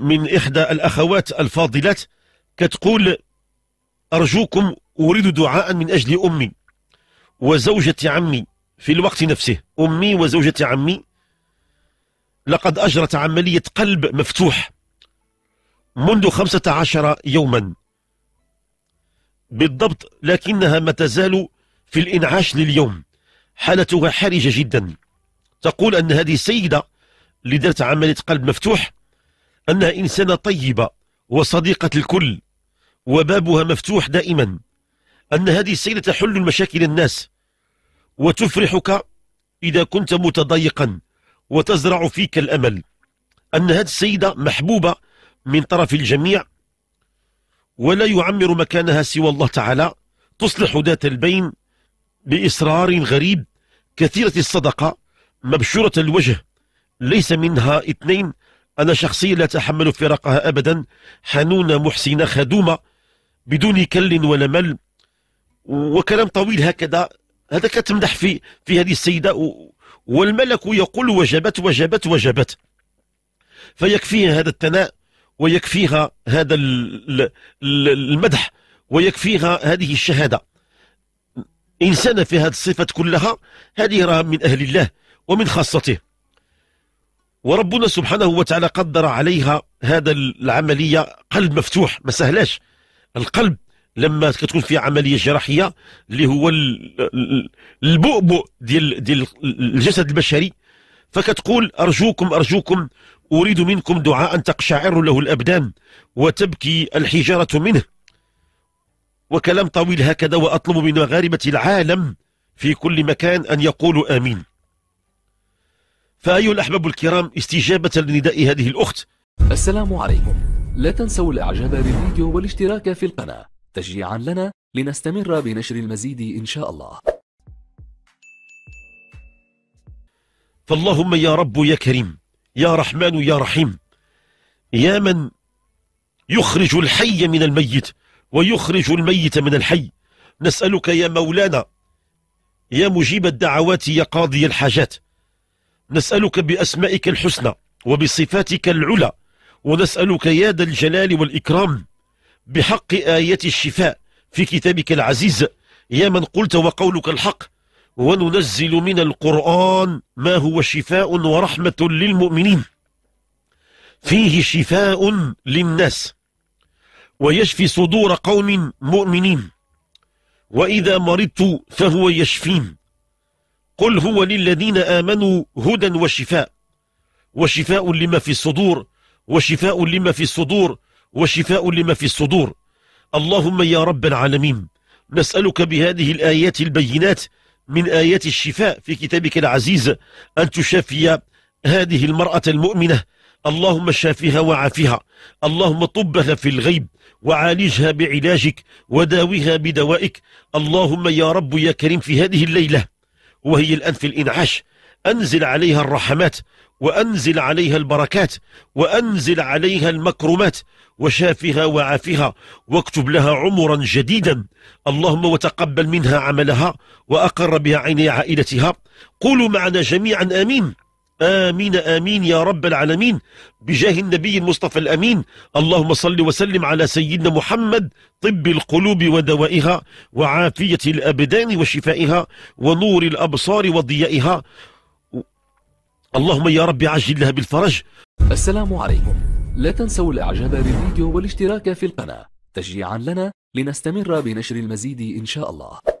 من إحدى الأخوات الفاضلات كتقول أرجوكم أريد دعاء من أجل أمي وزوجة عمي في الوقت نفسه أمي وزوجة عمي لقد أجرت عملية قلب مفتوح منذ خمسة عشر يوما بالضبط لكنها ما تزال في الإنعاش لليوم حالتها حرجة جدا تقول أن هذه السيدة اللي دارت عملية قلب مفتوح أنها إنسانة طيبة وصديقة الكل وبابها مفتوح دائما أن هذه السيدة تحل مشاكل الناس وتفرحك إذا كنت متضايقا وتزرع فيك الأمل أن هذه السيدة محبوبة من طرف الجميع ولا يعمر مكانها سوى الله تعالى تصلح ذات البين بإصرار غريب كثيرة الصدقة مبشورة الوجه ليس منها اثنين أنا شخصيا لا أتحمل فراقها أبدا حنونة محسنة خدومة بدون كل ولا مل وكلام طويل هكذا هذا كتمدح في في هذه السيدة والملك يقول وجبت وجبت وجبت فيكفيها هذا الثناء ويكفيها هذا المدح ويكفيها هذه الشهادة إنسانة في هذه الصفات كلها هذه راه من أهل الله ومن خاصته وربنا سبحانه وتعالى قدر عليها هذا العملية قلب مفتوح ما سهلاش القلب لما كتكون في عملية جراحية اللي هو البؤبؤ ديال ديال الجسد البشري فكتقول أرجوكم أرجوكم أريد منكم دعاء تقشعر له الأبدان وتبكي الحجارة منه وكلام طويل هكذا وأطلب من مغاربة العالم في كل مكان أن يقولوا آمين فأيها الأحباب الكرام استجابة لنداء هذه الأخت السلام عليكم لا تنسوا الإعجاب بالفيديو والاشتراك في القناة تشجيعا لنا لنستمر بنشر المزيد إن شاء الله فاللهم يا رب يا كريم يا رحمن يا رحيم يا من يخرج الحي من الميت ويخرج الميت من الحي نسألك يا مولانا يا مجيب الدعوات يا قاضي الحاجات نسألك بأسمائك الحسنى وبصفاتك العلى ونسألك يا ذا الجلال والإكرام بحق آية الشفاء في كتابك العزيز يا من قلت وقولك الحق وننزل من القرآن ما هو شفاء ورحمة للمؤمنين فيه شفاء للناس ويشفي صدور قوم مؤمنين وإذا مرضت فهو يشفين قل هو للذين آمنوا هدى وشفاء وشفاء لما في الصدور وشفاء لما في الصدور وشفاء لما في الصدور اللهم يا رب العالمين نسألك بهذه الآيات البينات من آيات الشفاء في كتابك العزيز أن تشافي هذه المرأة المؤمنة اللهم شافها وعافها اللهم طبها في الغيب وعالجها بعلاجك وداويها بدوائك اللهم يا رب يا كريم في هذه الليلة وهي الآن في الإنعاش أنزل عليها الرحمات وأنزل عليها البركات وأنزل عليها المكرمات وشافها وعافها واكتب لها عمرا جديدا اللهم وتقبل منها عملها وأقر بها عيني عائلتها قولوا معنا جميعا آمين آمين آمين يا رب العالمين بجاه النبي المصطفى الأمين اللهم صل وسلم على سيدنا محمد طب القلوب ودوائها وعافية الأبدان وشفائها ونور الأبصار وضيائها اللهم يا رب عجل لها بالفرج السلام عليكم لا تنسوا الإعجاب بالفيديو والاشتراك في القناة تشجيعا لنا لنستمر بنشر المزيد إن شاء الله